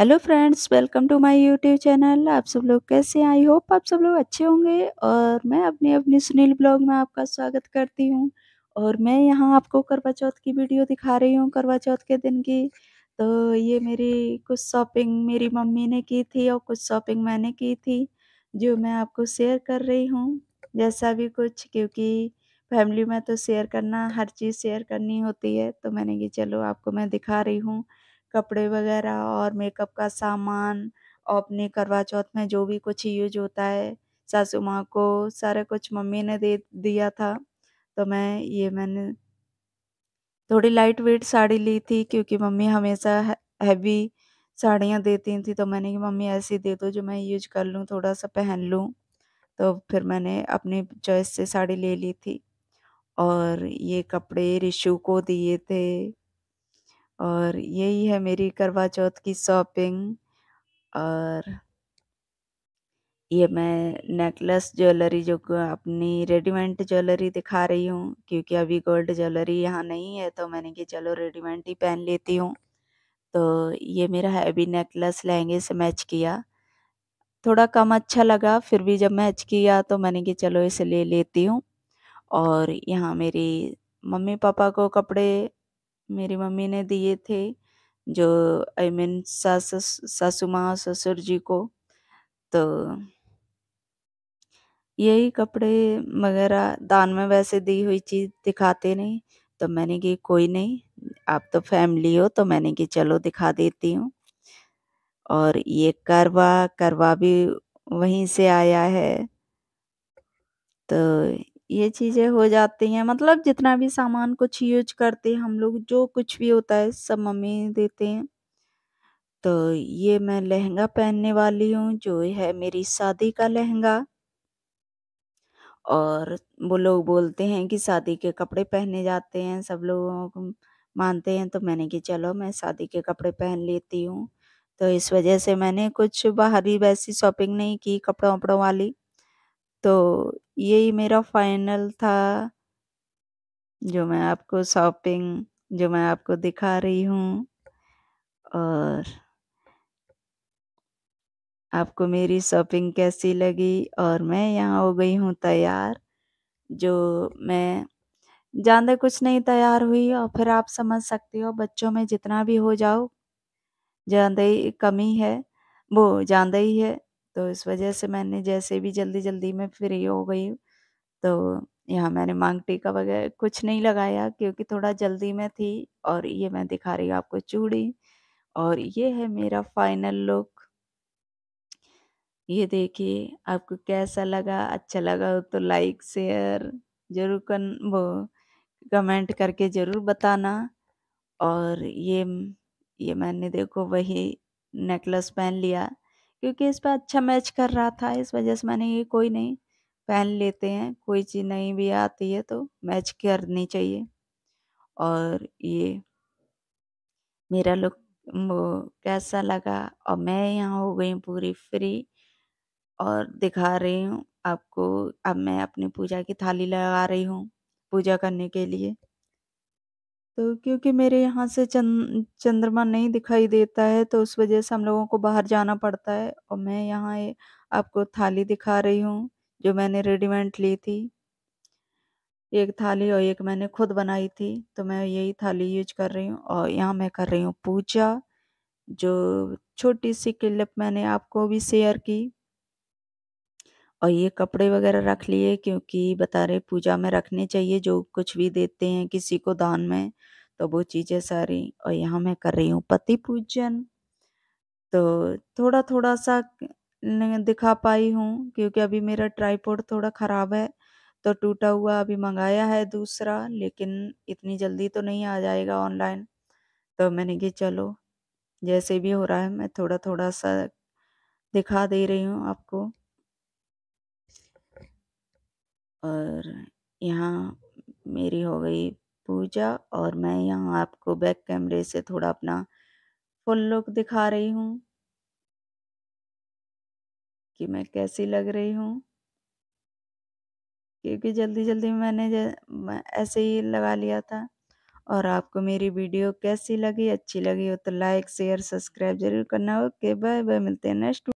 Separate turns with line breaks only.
Hello friends welcome to my YouTube channel आप सब लोग कैसे हैं आई होप आप सब लोग अच्छे होंगे और मैं अपने अपनी सुनील ब्लॉग में आपका स्वागत करती हूं और मैं यहां आपको करवा चौथ की वीडियो दिखा रही हूं करवा चौथ के दिन की तो ये मेरी कुछ शॉपिंग मेरी मम्मी ने की थी और कुछ शॉपिंग मैंने की थी जो मैं आपको शेयर कर रही हूँ जैसा भी कुछ क्योंकि फैमिली में तो शेयर करना हर चीज़ शेयर करनी होती है तो मैंने कि चलो आपको मैं दिखा रही हूँ कपड़े वगैरह और मेकअप का सामान और अपने करवा चौथ में जो भी कुछ यूज होता है सासू माँ को सारा कुछ मम्मी ने दे दिया था तो मैं ये मैंने थोड़ी लाइट वेट साड़ी ली थी क्योंकि मम्मी हमेशा हैवी साड़ियाँ देती थी तो मैंने कि मम्मी ऐसी दे दो जो मैं यूज कर लूँ थोड़ा सा पहन लूँ तो फिर मैंने अपनी चॉइस से साड़ी ले ली थी और ये कपड़े रिशु को दिए थे और यही है मेरी करवा चौथ की शॉपिंग और ये मैं नेकलेस ज्वेलरी जो अपनी रेडीमेड ज्वेलरी दिखा रही हूँ क्योंकि अभी गोल्ड ज्वेलरी यहाँ नहीं है तो मैंने कि चलो रेडीमेड ही पहन लेती हूँ तो ये मेरा हैवी नेकलेस लहंगे से मैच किया थोड़ा कम अच्छा लगा फिर भी जब मैच किया तो मैंने कि चलो इसे ले लेती हूँ और यहाँ मेरी मम्मी पापा को कपड़े मेरी मम्मी ने दिए थे जो आई मीन सास सासू माँ ससुर जी को तो यही कपड़े वगैरह दान में वैसे दी हुई चीज़ दिखाते नहीं तो मैंने कि कोई नहीं आप तो फैमिली हो तो मैंने कि चलो दिखा देती हूँ और ये करवा करवा भी वहीं से आया है तो ये चीज़ें हो जाती हैं मतलब जितना भी सामान कुछ यूज़ करते हैं हम लोग जो कुछ भी होता है सब मम्मी देते हैं। तो ये मैं लहंगा पहनने वाली हूँ जो है मेरी शादी का लहंगा। और वो लोग बोलते हैं कि शादी के कपड़े पहने जाते हैं सब लोगों को मानते हैं तो मैंने कि चलो मैं शादी के कपड़े पहन लेती हूँ। तो इस वज़ह से मैंने कुछ बाहरी वैसी शॉपिंग नहीं की कपड़ों-वपड़ों वाली। तो यही मेरा फाइनल था, जो मैं आपको शॉपिंग जो मैं आपको दिखा रही हूँ। और आपको मेरी शॉपिंग कैसी लगी? और मैं यहाँ हो गई हूँ तैयार, जो मैं ज़्यादा कुछ नहीं तैयार हुई और फिर आप समझ सकते हो बच्चों में जितना भी हो जाओ, ज़्यादा ही कमी है, वो ज़्यादा ही है। तो इस वजह से मैंने जैसे भी जल्दी-जल्दी में फ्री हो गई, तो यहाँ मैंने मांग टीका वगैरह कुछ नहीं लगाया क्योंकि थोड़ा जल्दी में थी और ये मैं दिखा रही हूँ आपको चूड़ी और ये है मेरा फाइनल लुक। ये देखिए आपको कैसा लगा? अच्छा लगा हो तो लाइक, शेयर ज़रूर कन वो कमेंट करके ज़रूर बताना और ये ये मैंने देखो वही नेकलेस पहन लिया। क्योंकि इस पर अच्छा मैच कर रहा था इस वजह से मैंने ये कोई नहीं पहन लेते हैं कोई चीज़ नहीं भी आती है तो मैच करनी चाहिए और ये मेरा लुक वो कैसा लगा और मैं यहाँ हो गई पूरी फ्री और दिखा रही हूँ आपको अब मैं अपनी पूजा की थाली लगा रही हूँ पूजा करने के लिए तो क्योंकि मेरे यहाँ से चंद चंद्रमा नहीं दिखाई देता है तो उस वज़ह से हम लोगों को बाहर जाना पड़ता है और मैं यहाँ आपको थाली दिखा रही हूँ जो मैंने रेडीमेड ली थी। एक थाली और एक मैंने खुद बनाई थी तो मैं यही थाली यूज़ कर रही हूँ और यहाँ मैं कर रही हूँ पूजा जो छोटी सी क्लिप मैंने आपको भी शेयर की। और ये कपड़े वगैरह रख लिए क्योंकि बता रहे पूजा में रखने चाहिए जो कुछ भी देते हैं किसी को दान में तो वो चीज़ें सारी और यहाँ मैं कर रही हूँ पति पूजन तो थोड़ा थोड़ा सा दिखा पाई हूँ क्योंकि अभी मेरा ट्राईपोड थोड़ा ख़राब है तो टूटा हुआ अभी मंगाया है दूसरा लेकिन इतनी जल्दी तो नहीं आ जाएगा ऑनलाइन तो मैंने कि चलो जैसे भी हो रहा है मैं थोड़ा थोड़ा सा दिखा दे रही हूँ आपको और यहाँ मेरी हो गई पूजा और मैं यहाँ आपको बैक कैमरे से थोड़ा अपना फुल लुक दिखा रही हूँ कि मैं कैसी लग रही हूँ क्योंकि जल्दी जल्दी मैंने ऐसे ही लगा लिया था और आपको मेरी वीडियो कैसी लगी अच्छी लगी हो तो लाइक शेयर सब्सक्राइब जरूर करना ओके बाय बाय मिलते हैं नेक्स्ट